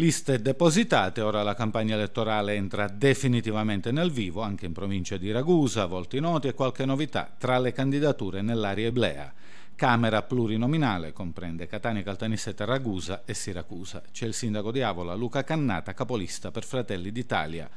Liste depositate, ora la campagna elettorale entra definitivamente nel vivo, anche in provincia di Ragusa, volti noti e qualche novità tra le candidature nell'area eblea. Camera plurinominale comprende Catania, Caltanissetta, Ragusa e Siracusa. C'è il sindaco di Avola, Luca Cannata, capolista per Fratelli d'Italia.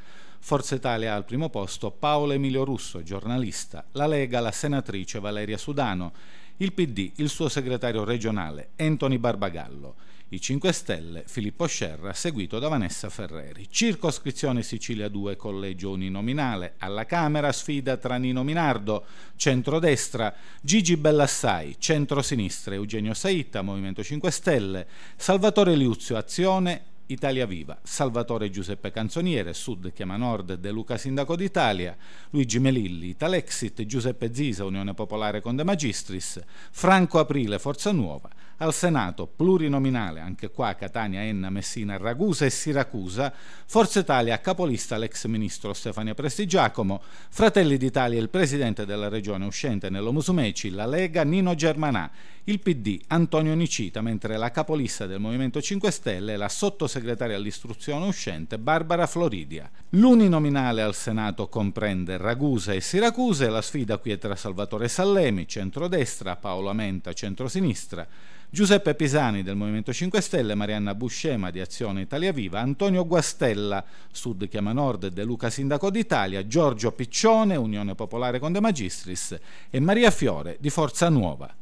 Forza Italia al primo posto Paolo Emilio Russo, giornalista, la Lega la senatrice Valeria Sudano, il PD il suo segretario regionale Anthony Barbagallo, i 5 Stelle Filippo Scerra seguito da Vanessa Ferreri. Circoscrizione Sicilia 2 collegio uninominale, alla Camera sfida tra Nino Minardo, centrodestra, Gigi Bellassai, centrosinistra, Eugenio Saitta, Movimento 5 Stelle, Salvatore Liuzio Azione, Italia Viva, Salvatore Giuseppe Canzoniere, Sud Chiama Nord, De Luca Sindaco d'Italia, Luigi Melilli, Italexit, Giuseppe Zisa, Unione Popolare con De Magistris, Franco Aprile, Forza Nuova, al Senato, plurinominale, anche qua Catania, Enna, Messina, Ragusa e Siracusa, Forza Italia, capolista l'ex ministro Stefania Prestigiacomo, Fratelli d'Italia, il presidente della regione uscente Nello Musumeci, la Lega Nino Germanà, il PD Antonio Nicita, mentre la capolista del Movimento 5 Stelle è la sottosegretaria all'istruzione uscente Barbara Floridia. L'uninominale al Senato comprende Ragusa e Siracusa e la sfida qui è tra Salvatore Sallemi, centrodestra, Paola Menta, centrosinistra, Giuseppe Pisani del Movimento 5 Stelle, Marianna Buscema di Azione Italia Viva, Antonio Guastella, Sud Chiama Nord De Luca Sindaco d'Italia, Giorgio Piccione, Unione Popolare con De Magistris e Maria Fiore di Forza Nuova.